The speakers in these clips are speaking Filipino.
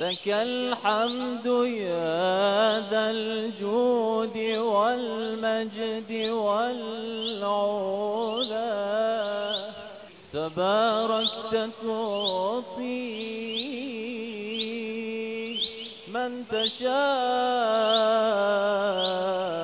لك الحمد يا ذا الجود والمجد والعلا تباركت تعطي من تشاء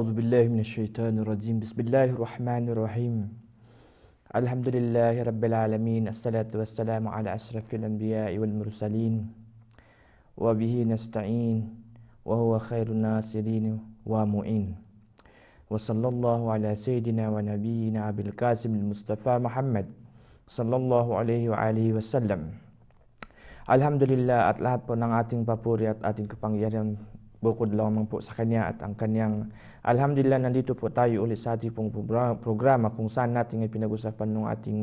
أعوذ بالله من الشيطان الرجيم بسم الله الرحمن الرحيم الحمد لله رب العالمين الصلاة والسلام على أشرف الأنبياء والمرسلين وبه نستعين وهو خير الناصرين ومعين وصلى الله على سيدنا ونبينا أبي القاسم المصطفى محمد صلى الله عليه وآله وسلم Alhamdulillah at lahat po ng ating papuri at ating kapangyarihan bukod lamang po sa kanya at ang kanyang Alhamdulillah nandito po tayo ulit sa ating pong programa kung saan natin ay pinag-usapan ng ating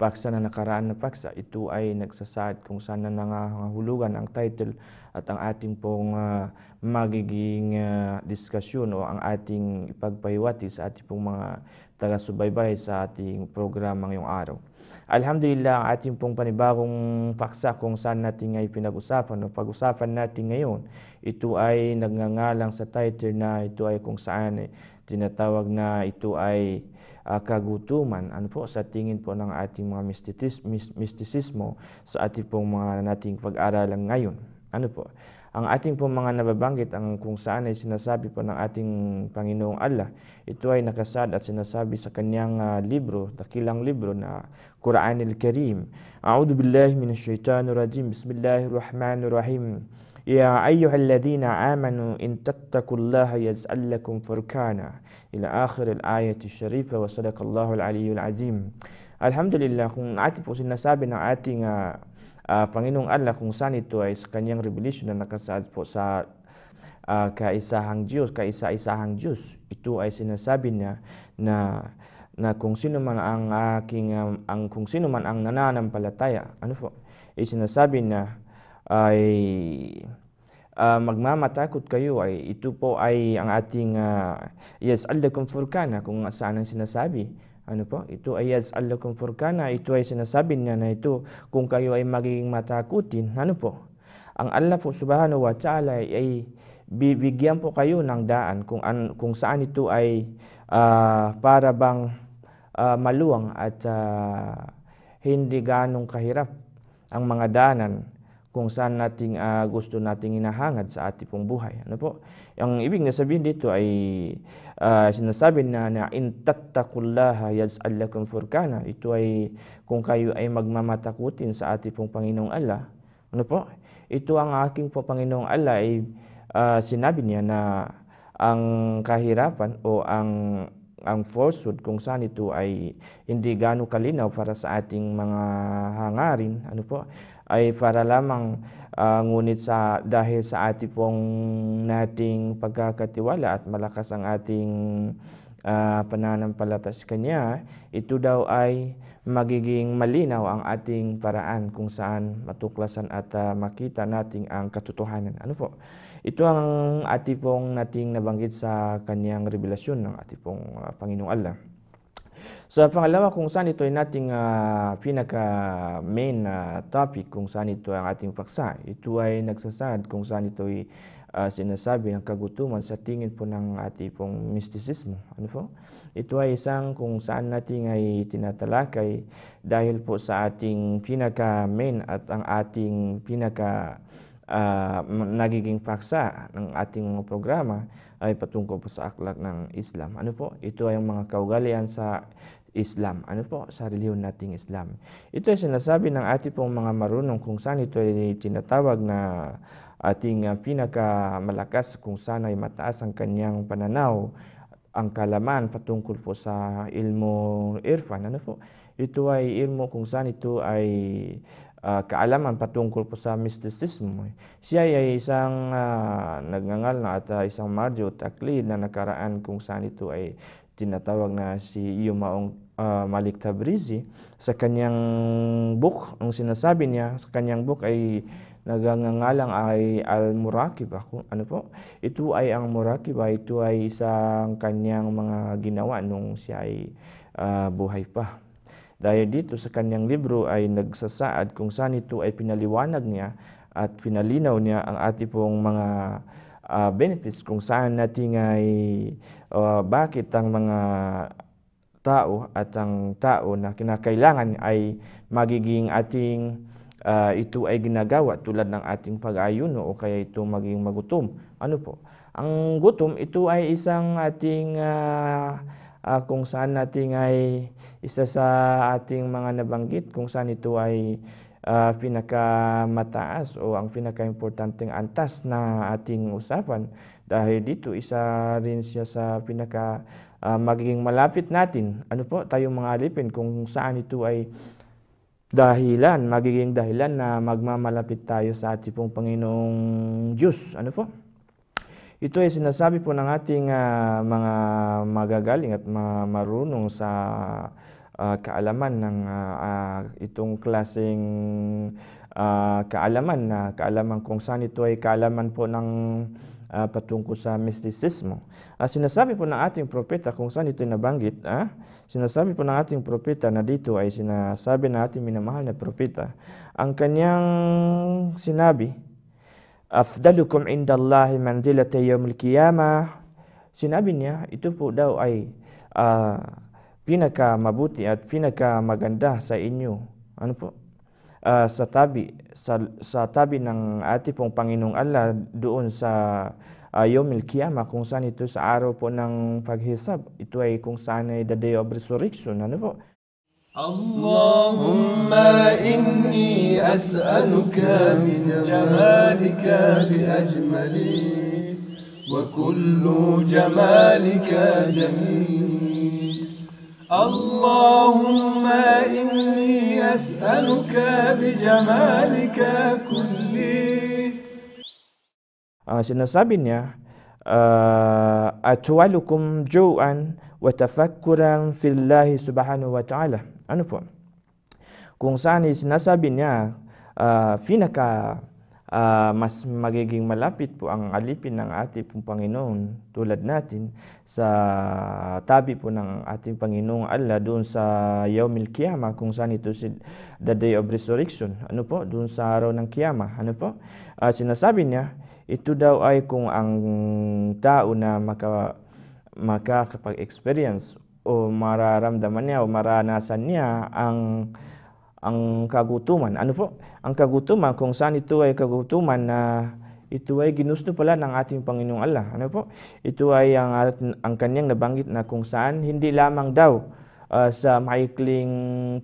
paksa na nakaraan na paksa. Ito ay nagsasaad kung saan na nangahulugan ang title at ang ating pong uh, magiging uh, diskusyon o ang ating ipagpahiwati sa ating pong mga tagasubaybay sa ating programa ngayong araw. Alhamdulillah, ang ating pong panibagong paksa kung saan natin ngayon pinag-usapan o pag-usapan natin ngayon, ito ay nagngangalang sa title na ito ay kung saan eh, tinatawag na ito ay uh, kagutuman. Ano po sa tingin po ng ating mga mistisismo sa ating pong mga nating pag-aralan ngayon. Ano po? ang ating pong mga nababanggit ang kung saan ay sinasabi po ng ating Panginoong Allah, ito ay nakasad at sinasabi sa kanyang uh, libro, dakilang libro na Quranil Karim. A'udhu billahi minash shaitanir rajim. Bismillahirrahmanirrahim. Ya أيها الذين آمنوا إن تتقوا الله يجعل لكم فركانا إلى آخر الآية الشريفة وصدق الله العلي العظيم الحمد لله kung atin po sinasabi ng ating uh, uh, Panginoong Allah kung saan ito ay sa kanyang revelation na nakasaad po sa uh, kaisahang Diyos, kaisa-isahang Diyos. Ito ay sinasabi niya na na kung sino man ang aking um, ang kung sino man ang nananampalataya, ano po? Ay sinasabi na ay uh, magmamatakot kayo ay ito po ay ang ating uh, yes, aldakum furkana kung saan ang sinasabi ano po? Ito ay yaz'alakum furkana. Ito ay sinasabi niya na ito kung kayo ay magiging matakutin. Ano po? Ang Allah po subhanahu wa ta'ala ay bibigyan po kayo ng daan kung, an, kung saan ito ay uh, para bang uh, maluwang at uh, hindi ganong kahirap ang mga daanan kung saan nating uh, gusto nating inahangad sa ating pong buhay. Ano po? Ang ibig na sabihin dito ay uh, sinasabi na na in tattaqullaha yaj'al lakum furkana. Ito ay kung kayo ay magmamatakutin sa ating pong Panginoong Allah. Ano po? Ito ang aking po Panginoong Allah ay uh, sinabi niya na ang kahirapan o ang ang falsehood kung saan ito ay hindi gano kalinaw para sa ating mga hangarin ano po ay para lamang uh, ngunit sa dahil sa ating pong nating pagkakatiwala at malakas ang ating uh, pananampalataya kanya, ito daw ay magiging malinaw ang ating paraan kung saan matuklasan at uh, makita natin ang katotohanan. Ano po? Ito ang ating pong nating nabanggit sa kanyang revelasyon ng ating pong uh, Panginoong Allah. So, pangalawa, kung saan ito ay nating uh, ah, pinaka-main na uh, topic, kung saan ito ang ating paksa, ito ay nagsasad kung saan ito ay uh, sinasabi ng kagutuman sa tingin po ng ating pong mysticism. Ano po? Ito ay isang kung saan natin ay tinatalakay dahil po sa ating pinaka-main at ang ating pinaka- uh, nagiging paksa ng ating mga programa ay patungkol po sa aklat ng Islam. Ano po? Ito ay ang mga kaugalian sa Islam. Ano po? Sa reliyon nating Islam. Ito ay sinasabi ng ating pong mga marunong kung saan ito ay tinatawag na ating ah, pinakamalakas kung saan ay mataas ang kanyang pananaw ang kalaman patungkol po sa ilmo irfan. Ano po? Ito ay ilmo kung saan ito ay uh, kaalaman patungkol po sa mysticism. Siya ay isang uh, nagngangal na at uh, isang marjo Taklid na nakaraan kung saan ito ay tinatawag na si Yumaong uh, Malik Tabrizi. Sa kanyang book, ang sinasabi niya sa kanyang book ay nagangangalang ay Al-Murakib ako. Ano po? Ito ay ang Murakib, ito ay isang kanyang mga ginawa nung siya ay uh, buhay pa. Dahil dito sa kanyang libro ay nagsasaad kung saan ito ay pinaliwanag niya at pinalinaw niya ang ating pong mga uh, benefits kung saan natin ay uh, bakit ang mga tao at ang tao na kinakailangan ay magiging ating uh, ito ay ginagawa tulad ng ating pag-ayuno o kaya ito maging magutom. Ano po? Ang gutom ito ay isang ating uh, uh, kung saan natin ay isa sa ating mga nabanggit kung saan ito ay uh, pinakamataas o ang pinakaimportanteng antas na ating usapan dahil dito isa rin siya sa pinaka uh, magiging malapit natin ano po tayong mga alipin kung saan ito ay dahilan magiging dahilan na magmamalapit tayo sa ating pong Panginoong Diyos ano po ito ay sinasabi po ng ating uh, mga magagaling at mga marunong sa uh, kaalaman ng uh, uh, itong klaseng uh, kaalaman na uh, kaalaman kung saan ito ay kaalaman po ng uh, patungko sa mysticism. Uh, sinasabi po ng ating propeta kung saan ito nabanggit, uh, sinasabi po ng ating propeta na dito ay sinasabi ng ating minamahal na propeta, ang kanyang sinabi, afdalukum inda indallahi manzilata yaumil qiyamah. Sinabi niya, ito po daw ay uh, pinaka mabuti at pinaka maganda sa inyo. Ano po? Uh, sa tabi sa, sa tabi ng ati pong Panginoong Allah doon sa uh, ah, Yomil Kiyama kung saan ito sa araw po ng paghisab. Ito ay kung saan ay the day of resurrection. Ano po? اللهم إني أسألك من جمالك بأجمل وكل جمالك جميل اللهم إني أسألك بجمالك كل آه، سيدنا سابين يا آه، أتولكم جوعا وتفكرا في الله سبحانه وتعالى Ano po? Kung saan is sinasabi niya, uh, pinaka uh, mas magiging malapit po ang alipin ng ating pong Panginoon tulad natin sa tabi po ng ating Panginoong Allah doon sa Yaumil Kiyama kung saan ito si the day of resurrection. Ano po? Doon sa araw ng Kiyama. Ano po? Uh, sinasabi niya, ito daw ay kung ang tao na maka, makakapag-experience o mararamdaman niya o maranasan niya ang ang kagutuman. Ano po? Ang kagutuman kung saan ito ay kagutuman na ito ay ginusto pala ng ating Panginoong Allah. Ano po? Ito ay ang, ang kanyang nabanggit na kung saan hindi lamang daw uh, sa maikling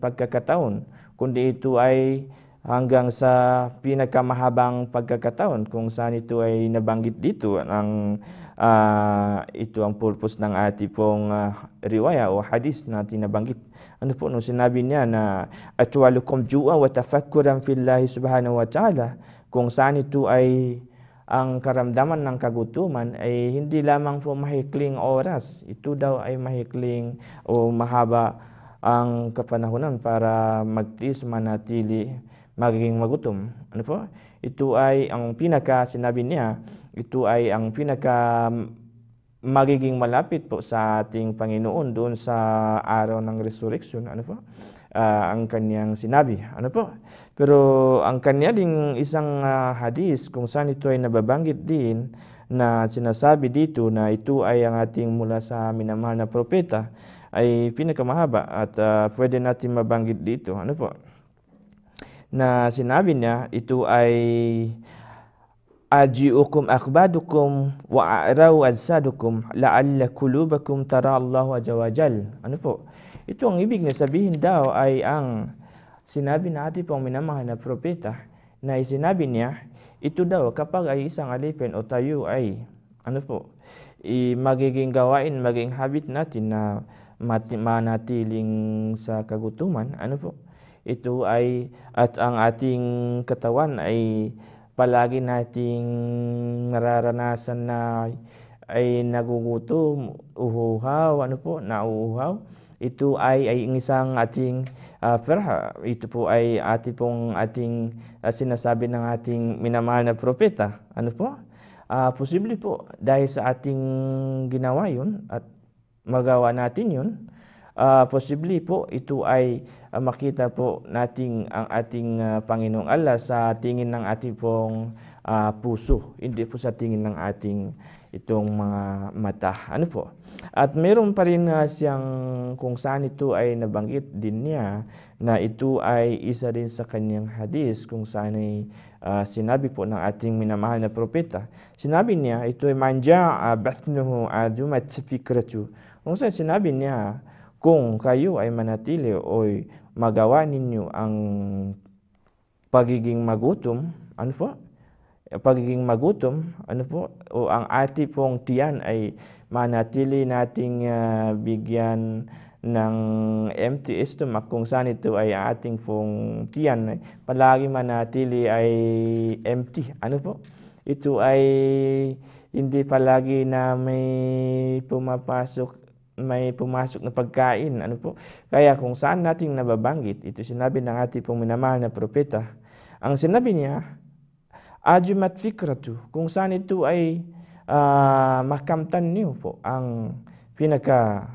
pagkakataon, kundi ito ay hanggang sa pinakamahabang pagkakataon kung saan ito ay nabanggit dito ang uh, ito ang purpose ng ating pong uh, riwaya o hadis na tinabanggit. Ano po nung sinabi niya na atwalukum jua wa tafakkuran fillahi subhanahu wa ta'ala kung saan ito ay ang karamdaman ng kagutuman ay hindi lamang po mahikling oras. Ito daw ay mahikling o mahaba ang kapanahonan para magtiis manatili magiging magutom. Ano po? Ito ay ang pinaka sinabi niya, ito ay ang pinaka magiging malapit po sa ating Panginoon doon sa araw ng resurrection. Ano po? Uh, ang kanyang sinabi. Ano po? Pero ang kanya ding isang uh, hadis kung saan ito ay nababanggit din na sinasabi dito na ito ay ang ating mula sa minamahal na propeta ay pinakamahaba at uh, pwede natin mabanggit dito. Ano po? na sinabi niya ito ay ajiukum akhbadukum wa arau ajsadukum la'alla kulubakum tara Allahu ajawajal ano po ito ang ibig niya sabihin daw ay ang sinabi na ati pong minamahal na propeta na isinabi niya ito daw kapag ay isang alipin o tayo ay ano po i magiging gawain, magiging habit natin na mati, manatiling sa kagutuman, ano po? ito ay at ang ating katawan ay palagi nating nararanasan na ay nagugutom, uhuhaw, ano po, nauuhaw. Ito ay, ay isang ating uh, ah, ferha. Ito po ay ati pong ating uh, sinasabi ng ating minamahal na propeta. Ano po? Uh, posible po dahil sa ating ginawa yun at magawa natin yun, uh, ah, possibly po ito ay uh, makita po nating ang ating uh, Panginoong Allah sa tingin ng ating pong uh, puso, hindi po sa tingin ng ating itong mga mata. Ano po? At meron pa rin uh, siyang kung saan ito ay nabanggit din niya na ito ay isa din sa kanyang hadis kung saan ay uh, sinabi po ng ating minamahal na propeta. Sinabi niya, ito ay manja batnuhu adumat fikratu. Kung saan sinabi niya, kung kayo ay manatili o magawa ninyo ang pagiging magutom, ano po? Pagiging magutom, ano po? O ang ati pong tiyan ay manatili nating uh, bigyan ng empty stomach kung saan ito ay ating pong tiyan palagi manatili ay empty. Ano po? Ito ay hindi palagi na may pumapasok may pumasok na pagkain. Ano po? Kaya kung saan nating nababanggit, ito sinabi ng ating pong na propeta. Ang sinabi niya, ajumat fikratu, kung saan ito ay uh, makamtan niyo po ang pinaka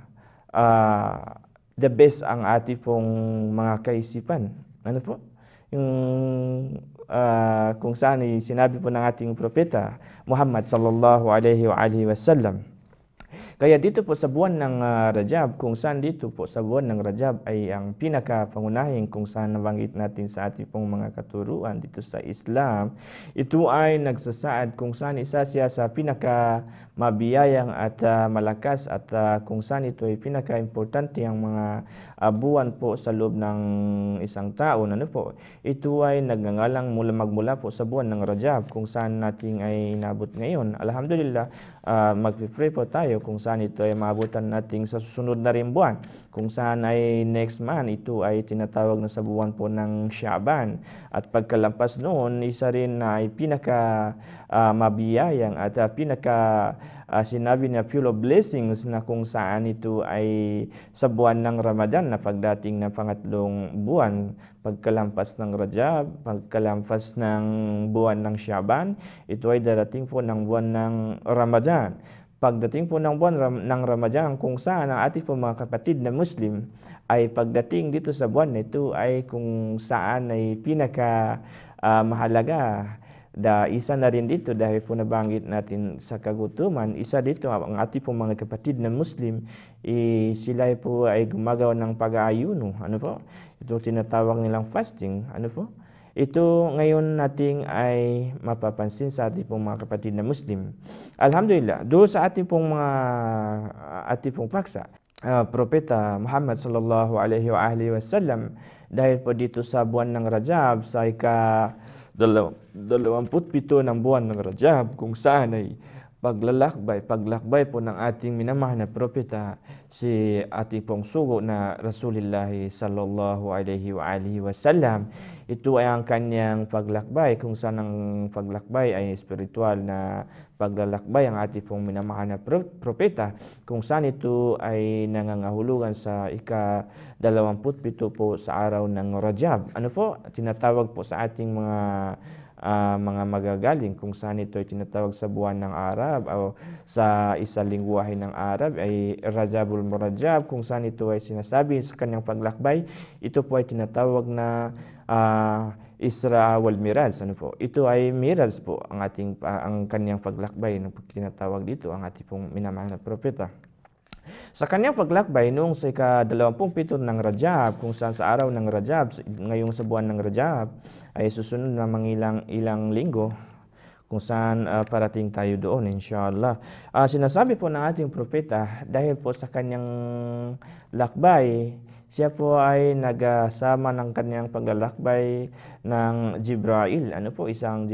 uh, the best ang ating pong mga kaisipan. Ano po? Yung uh, kung saan sinabi po ng ating propeta Muhammad sallallahu alaihi wa alihi wasallam kaya dito po sa buwan ng uh, Rajab, kung saan dito po sa buwan ng Rajab ay ang pinaka-pangunahing kung saan nabanggit natin sa ating pong mga katuruan dito sa Islam, ito ay nagsasaad kung saan isa siya sa pinaka mabiyayang at uh, malakas at uh, kung saan ito ay pinaka-importante ang mga uh, buwan po sa loob ng isang taon. Ano po? Ito ay nagngangalang mula magmula po sa buwan ng Rajab kung saan nating ay nabot ngayon. Alhamdulillah, uh, magpipray po tayo kung saan ito ay maabutan natin sa susunod na rin buwan. Kung saan ay next month, ito ay tinatawag na sa buwan po ng Shaban. At pagkalampas noon, isa rin na ay pinaka uh, mabiyayang at uh, pinaka uh, sinabi na Pure Blessings na kung saan ito ay sa buwan ng Ramadan na pagdating na pangatlong buwan, pagkalampas ng Rajab, pagkalampas ng buwan ng Shaban, ito ay darating po ng buwan ng Ramadan pagdating po ng buwan ng Ramadan kung saan ang ating po mga kapatid na Muslim ay pagdating dito sa buwan na ito ay kung saan ay pinaka uh, mahalaga Da, isa na rin dito dahil po nabanggit natin sa kagutuman, isa dito ang ating po mga kapatid na Muslim, eh, sila po ay gumagawa ng pag-aayuno. Ano po? Ito tinatawag nilang fasting. Ano po? Ito ngayon nating ay mapapansin sa ating pong mga kapatid na Muslim. Alhamdulillah, doon sa ating pong mga ating pong paksa, uh, Propeta Muhammad sallallahu alaihi wa alihi wasallam, dahil po dito sa buwan ng Rajab, sa ika 27 ng buwan ng Rajab, kung saan ay paglalakbay, paglakbay po ng ating minamahal na propeta si ating pong sugo na Rasulullah sallallahu alaihi wa alihi wa sallam. Ito ay ang kanyang paglakbay kung saan ang paglakbay ay spiritual na paglalakbay ang ating pong minamahal na propeta kung saan ito ay nangangahulugan sa ika 27 po sa araw ng Rajab. Ano po? Tinatawag po sa ating mga uh, mga magagaling kung saan ito ay tinatawag sa buwan ng Arab o sa isa lingwahe ng Arab ay Rajabul Murajab kung saan ito ay sinasabi sa kanyang paglakbay ito po ay tinatawag na uh, Isra wal Miraj ano po ito ay Miraj po ang ating uh, ang kanyang paglakbay na ano tinatawag dito ang ating pong minamahal na propeta sa kanyang paglakbay noong sa ika-27 ng Rajab, kung saan sa araw ng Rajab, ngayong sa buwan ng Rajab, ay susunod na mangilang ilang linggo, kung saan uh, parating tayo doon, inshallah. Uh, sinasabi po ng ating propeta, dahil po sa kanyang lakbay, siya po ay nagasama ng kanyang paglalakbay ng Jibrail. Ano po isang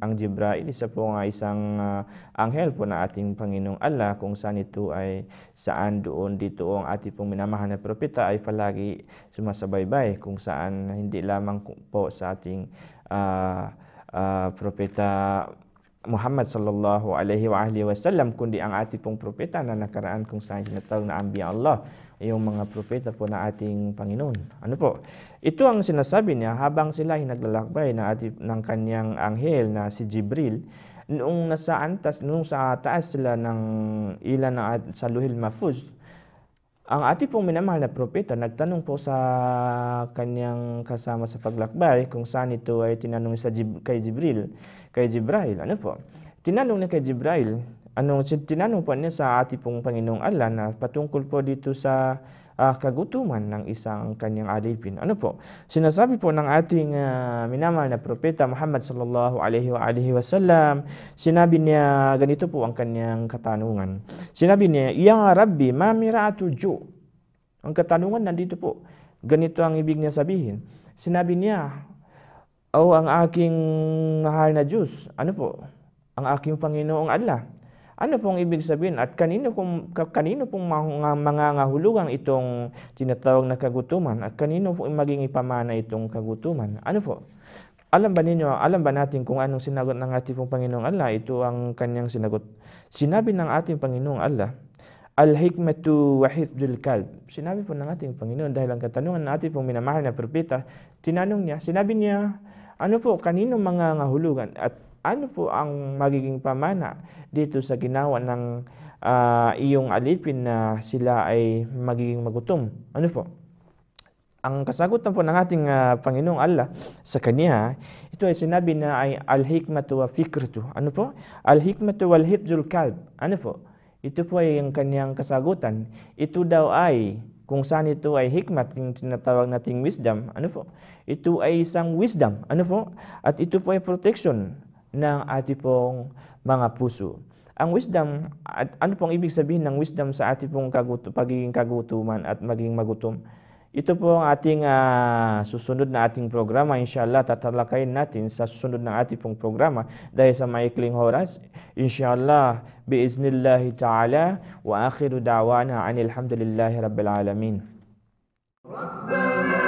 ang Jibrail? Isa po nga isang uh, anghel po na ating Panginoong Allah kung saan ito ay saan doon dito ang ating pong minamahal na propeta ay palagi sumasabaybay kung saan hindi lamang po sa ating uh, uh, propeta Muhammad sallallahu alaihi wa alihi wasallam kundi ang ating pong propeta na nakaraan kung saan tinatawag na ambiya Allah iyong mga propeta po na ating Panginoon. Ano po? Ito ang sinasabi niya habang sila ay naglalakbay na ating, ng kanyang anghel na si Jibril, noong nasa antas, noong sa taas sila ng ilan na sa Luhil Mafuz, ang ating pong minamahal na propeta nagtanong po sa kanyang kasama sa paglakbay kung saan ito ay tinanong sa Jib, kay Jibril, kay Jibril. Ano po? Tinanong niya kay Jibril, anong tinanong po niya sa ating pong Panginoong Allah na patungkol po dito sa uh, kagutuman ng isang kanyang alipin. Ano po? Sinasabi po ng ating uh, minamahal na propeta Muhammad sallallahu alaihi wa alihi wasallam, sinabi niya ganito po ang kanyang katanungan. Sinabi niya, "Ya Rabbi, ma miratu ju." Ang katanungan nandito po. Ganito ang ibig niya sabihin. Sinabi niya, "O ang aking mahal na Diyos, ano po? Ang aking Panginoong Allah." Ano pong ibig sabihin at kanino pong, kanino pong mga, mga ngahulugan itong tinatawag na kagutuman at kanino pong maging ipamana itong kagutuman? Ano po? Alam ba ninyo, alam ba natin kung anong sinagot ng ating pong Panginoong Allah? Ito ang kanyang sinagot. Sinabi ng ating Panginoong Allah, Al-hikmatu wa hifdul kalb. Sinabi po ng ating Panginoon dahil ang katanungan ng ating pong minamahal na propeta, tinanong niya, sinabi niya, ano po, kanino mga ngahulugan? At ano po ang magiging pamana dito sa ginawa ng uh, iyong alipin na sila ay magiging magutom? Ano po? Ang kasagutan po ng ating uh, Panginoong Allah sa kanya, ito ay sinabi na ay al-hikmatu wa fikratu. Ano po? Al-hikmatu wal hifzul kalb. Ano po? Ito po ay ang kanyang kasagutan. Ito daw ay kung saan ito ay hikmat, yung tinatawag nating wisdom, ano po? Ito ay isang wisdom, ano po? At ito po ay protection ng ating pong mga puso. Ang wisdom, at ano pong ibig sabihin ng wisdom sa ating pong kaguto, pagiging kagutuman at maging magutom? Ito po ang ating uh, susunod na ating programa. Inshallah, tatalakayin natin sa susunod na ating pong programa dahil sa maikling oras. Inshallah, biiznillahi ta'ala wa akhiru da'wana anilhamdulillahi rabbil alamin. Rabbana